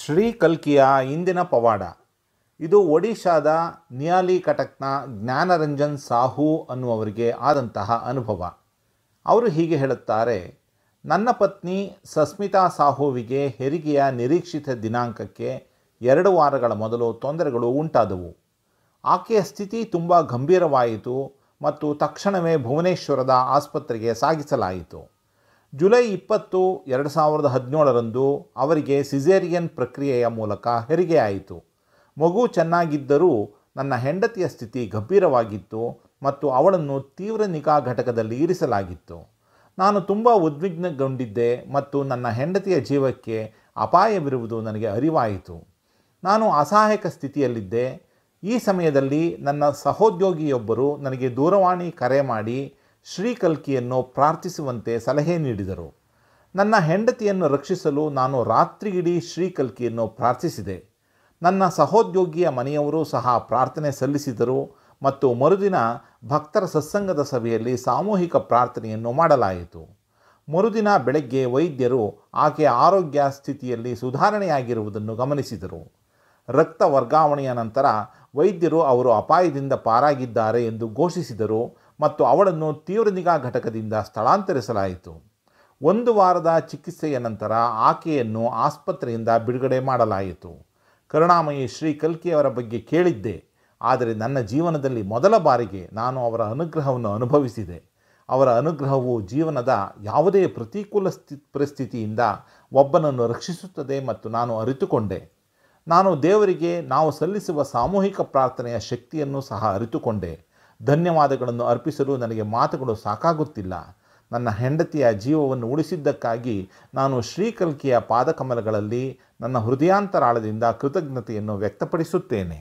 ಶ್ರೀ ಕಲ್ಕಿಯ ಇಂದಿನ ಪವಾಡ ಇದು ಒಡಿಶಾದ ನಿಯಾಲಿ ಕಟಕ್ನ ಜ್ಞಾನರಂಜನ್ ಸಾಹು ಅನ್ನುವರಿಗೆ ಆದಂತಹ ಅನುಭವ ಅವರು ಹೀಗೆ ಹೇಳುತ್ತಾರೆ ನನ್ನ ಪತ್ನಿ ಸಸ್ಮಿತಾ ಸಾಹುವಿಗೆ ಹೆರಿಗೆಯ ನಿರೀಕ್ಷಿತ ದಿನಾಂಕಕ್ಕೆ ಎರಡು ವಾರಗಳ ಮೊದಲು ತೊಂದರೆಗಳು ಉಂಟಾದವು ಆಕೆಯ ಸ್ಥಿತಿ ತುಂಬ ಗಂಭೀರವಾಯಿತು ಮತ್ತು ತಕ್ಷಣವೇ ಭುವನೇಶ್ವರದ ಆಸ್ಪತ್ರೆಗೆ ಸಾಗಿಸಲಾಯಿತು ಜುಲೈ ಇಪ್ಪತ್ತು ಎರಡು ಸಾವಿರದ ಹದಿನೇಳರಂದು ಅವರಿಗೆ ಸಿಸೇರಿಯನ್ ಪ್ರಕ್ರಿಯೆಯ ಮೂಲಕ ಹೆರಿಗೆಯಾಯಿತು ಮಗು ಚೆನ್ನಾಗಿದ್ದರೂ ನನ್ನ ಹೆಂಡತಿಯ ಸ್ಥಿತಿ ಗಂಭೀರವಾಗಿತ್ತು ಮತ್ತು ಅವಳನ್ನು ತೀವ್ರ ನಿಗಾ ಘಟಕದಲ್ಲಿ ಇರಿಸಲಾಗಿತ್ತು ನಾನು ತುಂಬ ಉದ್ವಿಗ್ನಗೊಂಡಿದ್ದೆ ಮತ್ತು ನನ್ನ ಹೆಂಡತಿಯ ಜೀವಕ್ಕೆ ಅಪಾಯವಿರುವುದು ನನಗೆ ಅರಿವಾಯಿತು ನಾನು ಅಸಹಾಯಕ ಸ್ಥಿತಿಯಲ್ಲಿದ್ದೆ ಈ ಸಮಯದಲ್ಲಿ ನನ್ನ ಸಹೋದ್ಯೋಗಿಯೊಬ್ಬರು ನನಗೆ ದೂರವಾಣಿ ಕರೆ ಮಾಡಿ ಶ್ರೀಕಲ್ಕಿಯನ್ನು ಪ್ರಾರ್ಥಿಸುವಂತೆ ಸಲಹೆ ನೀಡಿದರು ನನ್ನ ಹೆಂಡತಿಯನ್ನು ರಕ್ಷಿಸಲು ನಾನು ರಾತ್ರಿಯಿಡೀ ಶ್ರೀಕಲ್ಕಿಯನ್ನು ಪ್ರಾರ್ಥಿಸಿದೆ ನನ್ನ ಸಹೋದ್ಯೋಗಿಯ ಮನೆಯವರು ಸಹ ಪ್ರಾರ್ಥನೆ ಸಲ್ಲಿಸಿದರು ಮತ್ತು ಮರುದಿನ ಭಕ್ತರ ಸತ್ಸಂಗದ ಸಭೆಯಲ್ಲಿ ಸಾಮೂಹಿಕ ಪ್ರಾರ್ಥನೆಯನ್ನು ಮಾಡಲಾಯಿತು ಮರುದಿನ ಬೆಳಗ್ಗೆ ವೈದ್ಯರು ಆಕೆಯ ಆರೋಗ್ಯ ಸ್ಥಿತಿಯಲ್ಲಿ ಸುಧಾರಣೆಯಾಗಿರುವುದನ್ನು ಗಮನಿಸಿದರು ರಕ್ತ ವರ್ಗಾವಣೆಯ ನಂತರ ವೈದ್ಯರು ಅವರು ಅಪಾಯದಿಂದ ಪಾರಾಗಿದ್ದಾರೆ ಎಂದು ಘೋಷಿಸಿದರು ಮತ್ತು ಅವಳನ್ನು ತೀವ್ರ ನಿಗಾ ಘಟಕದಿಂದ ಸ್ಥಳಾಂತರಿಸಲಾಯಿತು ಒಂದು ವಾರದ ಚಿಕಿತ್ಸೆಯ ನಂತರ ಆಕೆಯನ್ನು ಆಸ್ಪತ್ರೆಯಿಂದ ಬಿಡುಗಡೆ ಮಾಡಲಾಯಿತು ಕರುಣಾಮಯಿ ಶ್ರೀ ಕಲ್ಕಿಯವರ ಬಗ್ಗೆ ಕೇಳಿದ್ದೆ ಆದರೆ ನನ್ನ ಜೀವನದಲ್ಲಿ ಮೊದಲ ಬಾರಿಗೆ ನಾನು ಅವರ ಅನುಗ್ರಹವನ್ನು ಅನುಭವಿಸಿದೆ ಅವರ ಅನುಗ್ರಹವು ಜೀವನದ ಯಾವುದೇ ಪ್ರತಿಕೂಲ ಸ್ಥಿ ಪರಿಸ್ಥಿತಿಯಿಂದ ಒಬ್ಬನನ್ನು ರಕ್ಷಿಸುತ್ತದೆ ಮತ್ತು ನಾನು ಅರಿತುಕೊಂಡೆ ನಾನು ದೇವರಿಗೆ ನಾವು ಸಲ್ಲಿಸುವ ಸಾಮೂಹಿಕ ಪ್ರಾರ್ಥನೆಯ ಶಕ್ತಿಯನ್ನು ಸಹ ಅರಿತುಕೊಂಡೆ ಧನ್ಯವಾದಗಳನ್ನು ಅರ್ಪಿಸಲು ನನಗೆ ಮಾತುಗಳು ಸಾಕಾಗುತ್ತಿಲ್ಲ ನನ್ನ ಹೆಂಡತಿಯ ಜೀವವನ್ನು ಉಳಿಸಿದ್ದಕ್ಕಾಗಿ ನಾನು ಶ್ರೀಕಲ್ಕಿಯ ಪಾದಕಮಲಗಳಲ್ಲಿ ನನ್ನ ಹೃದಯಾಂತರಾಳದಿಂದ ಕೃತಜ್ಞತೆಯನ್ನು ವ್ಯಕ್ತಪಡಿಸುತ್ತೇನೆ